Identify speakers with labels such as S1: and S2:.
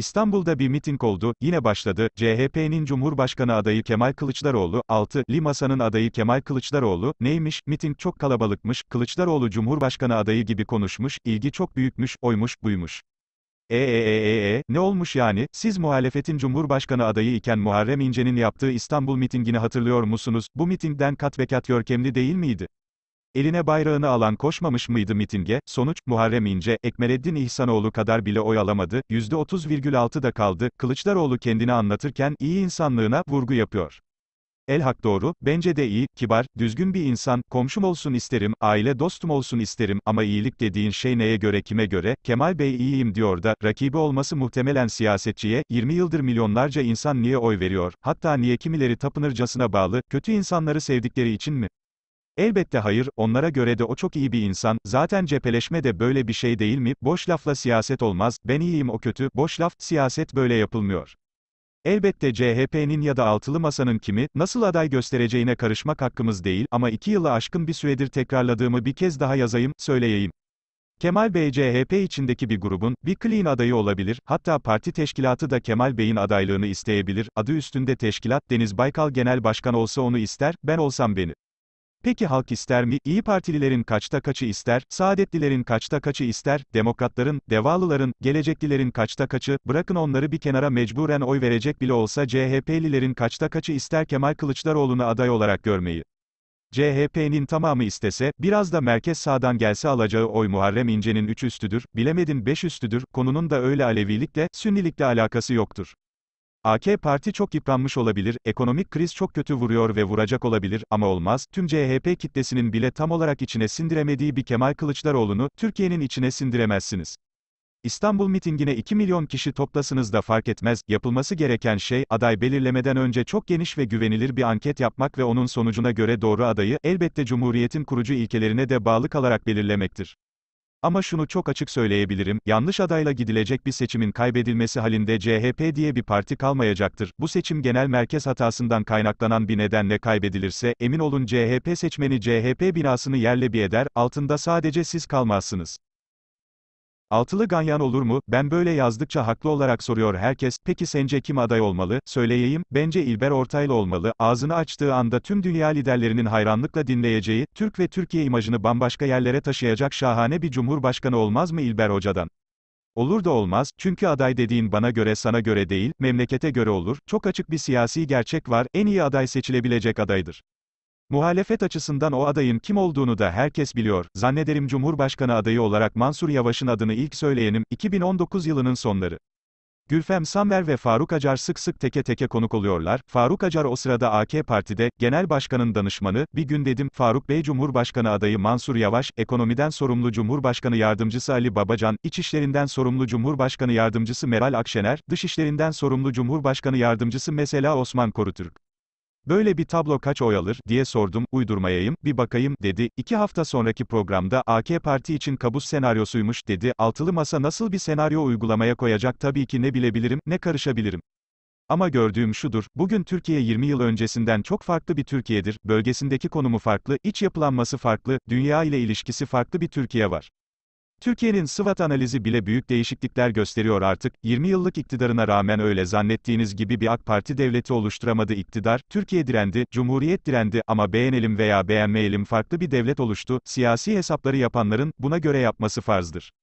S1: İstanbul'da bir miting oldu, yine başladı, CHP'nin Cumhurbaşkanı adayı Kemal Kılıçdaroğlu, 6, Limasa'nın adayı Kemal Kılıçdaroğlu, neymiş, miting çok kalabalıkmış, Kılıçdaroğlu Cumhurbaşkanı adayı gibi konuşmuş, ilgi çok büyükmüş, oymuş, buymuş. Eee e, e, e, ne olmuş yani? Siz muhalefetin Cumhurbaşkanı adayı iken Muharrem İnce'nin yaptığı İstanbul mitingini hatırlıyor musunuz? Bu mitingden kat ve kat görkemli değil miydi? Eline bayrağını alan koşmamış mıydı mitinge? Sonuç, Muharrem İnce, Ekmelettin İhsanoğlu kadar bile oy alamadı, %30,6 da kaldı. Kılıçdaroğlu kendini anlatırken, iyi insanlığına, vurgu yapıyor. El hak doğru, bence de iyi, kibar, düzgün bir insan, komşum olsun isterim, aile dostum olsun isterim ama iyilik dediğin şey neye göre kime göre, Kemal Bey iyiyim diyor da, rakibi olması muhtemelen siyasetçiye, 20 yıldır milyonlarca insan niye oy veriyor, hatta niye kimileri tapınırcasına bağlı, kötü insanları sevdikleri için mi? Elbette hayır, onlara göre de o çok iyi bir insan, zaten cepheleşme de böyle bir şey değil mi, boş lafla siyaset olmaz, ben iyiyim o kötü, boş laf, siyaset böyle yapılmıyor. Elbette CHP'nin ya da altılı masanın kimi, nasıl aday göstereceğine karışmak hakkımız değil, ama iki yılı aşkın bir süredir tekrarladığımı bir kez daha yazayım, söyleyeyim. Kemal Bey CHP içindeki bir grubun, bir kliğin adayı olabilir, hatta parti teşkilatı da Kemal Bey'in adaylığını isteyebilir, adı üstünde teşkilat, Deniz Baykal genel başkan olsa onu ister, ben olsam beni. Peki halk ister mi? İyi Partililerin kaçta kaçı ister? Saadetlilerin kaçta kaçı ister? Demokratların, devalıların, geleceklilerin kaçta kaçı? Bırakın onları bir kenara mecburen oy verecek bile olsa CHP'lilerin kaçta kaçı ister Kemal Kılıçdaroğlu'nu aday olarak görmeyi? CHP'nin tamamı istese, biraz da merkez sağdan gelse alacağı oy Muharrem İnce'nin 3 üstüdür, bilemedin 5 üstüdür, konunun da öyle Alevilikle, Sünnilikle alakası yoktur. AK Parti çok yıpranmış olabilir, ekonomik kriz çok kötü vuruyor ve vuracak olabilir ama olmaz, tüm CHP kitlesinin bile tam olarak içine sindiremediği bir Kemal Kılıçdaroğlu'nu, Türkiye'nin içine sindiremezsiniz. İstanbul mitingine 2 milyon kişi toplasınız da fark etmez, yapılması gereken şey, aday belirlemeden önce çok geniş ve güvenilir bir anket yapmak ve onun sonucuna göre doğru adayı, elbette Cumhuriyet'in kurucu ilkelerine de bağlı kalarak belirlemektir. Ama şunu çok açık söyleyebilirim, yanlış adayla gidilecek bir seçimin kaybedilmesi halinde CHP diye bir parti kalmayacaktır. Bu seçim genel merkez hatasından kaynaklanan bir nedenle kaybedilirse, emin olun CHP seçmeni CHP binasını yerle bir eder, altında sadece siz kalmazsınız. Altılı ganyan olur mu? Ben böyle yazdıkça haklı olarak soruyor herkes. Peki sence kim aday olmalı? Söyleyeyim, bence İlber Ortaylı olmalı. Ağzını açtığı anda tüm dünya liderlerinin hayranlıkla dinleyeceği, Türk ve Türkiye imajını bambaşka yerlere taşıyacak şahane bir cumhurbaşkanı olmaz mı İlber Hoca'dan? Olur da olmaz, çünkü aday dediğin bana göre sana göre değil, memlekete göre olur, çok açık bir siyasi gerçek var, en iyi aday seçilebilecek adaydır. Muhalefet açısından o adayın kim olduğunu da herkes biliyor. Zannederim Cumhurbaşkanı adayı olarak Mansur Yavaş'ın adını ilk söyleyenim, 2019 yılının sonları. Gülfem Samer ve Faruk Acar sık sık teke teke konuk oluyorlar. Faruk Acar o sırada AK Parti'de, genel başkanın danışmanı, bir gün dedim, Faruk Bey Cumhurbaşkanı adayı Mansur Yavaş, ekonomiden sorumlu Cumhurbaşkanı Yardımcısı Ali Babacan, içişlerinden sorumlu Cumhurbaşkanı Yardımcısı Meral Akşener, Dışişlerinden sorumlu Cumhurbaşkanı Yardımcısı mesela Osman Korutürk. Böyle bir tablo kaç oy alır, diye sordum, uydurmayayım, bir bakayım, dedi, iki hafta sonraki programda, AK Parti için kabus senaryosuymuş, dedi, altılı masa nasıl bir senaryo uygulamaya koyacak tabii ki ne bilebilirim, ne karışabilirim. Ama gördüğüm şudur, bugün Türkiye 20 yıl öncesinden çok farklı bir Türkiye'dir, bölgesindeki konumu farklı, iç yapılanması farklı, dünya ile ilişkisi farklı bir Türkiye var. Türkiye'nin SWOT analizi bile büyük değişiklikler gösteriyor artık. 20 yıllık iktidarına rağmen öyle zannettiğiniz gibi bir AK Parti devleti oluşturamadı iktidar. Türkiye direndi, Cumhuriyet direndi ama beğenelim veya beğenmeyelim farklı bir devlet oluştu. Siyasi hesapları yapanların buna göre yapması farzdır.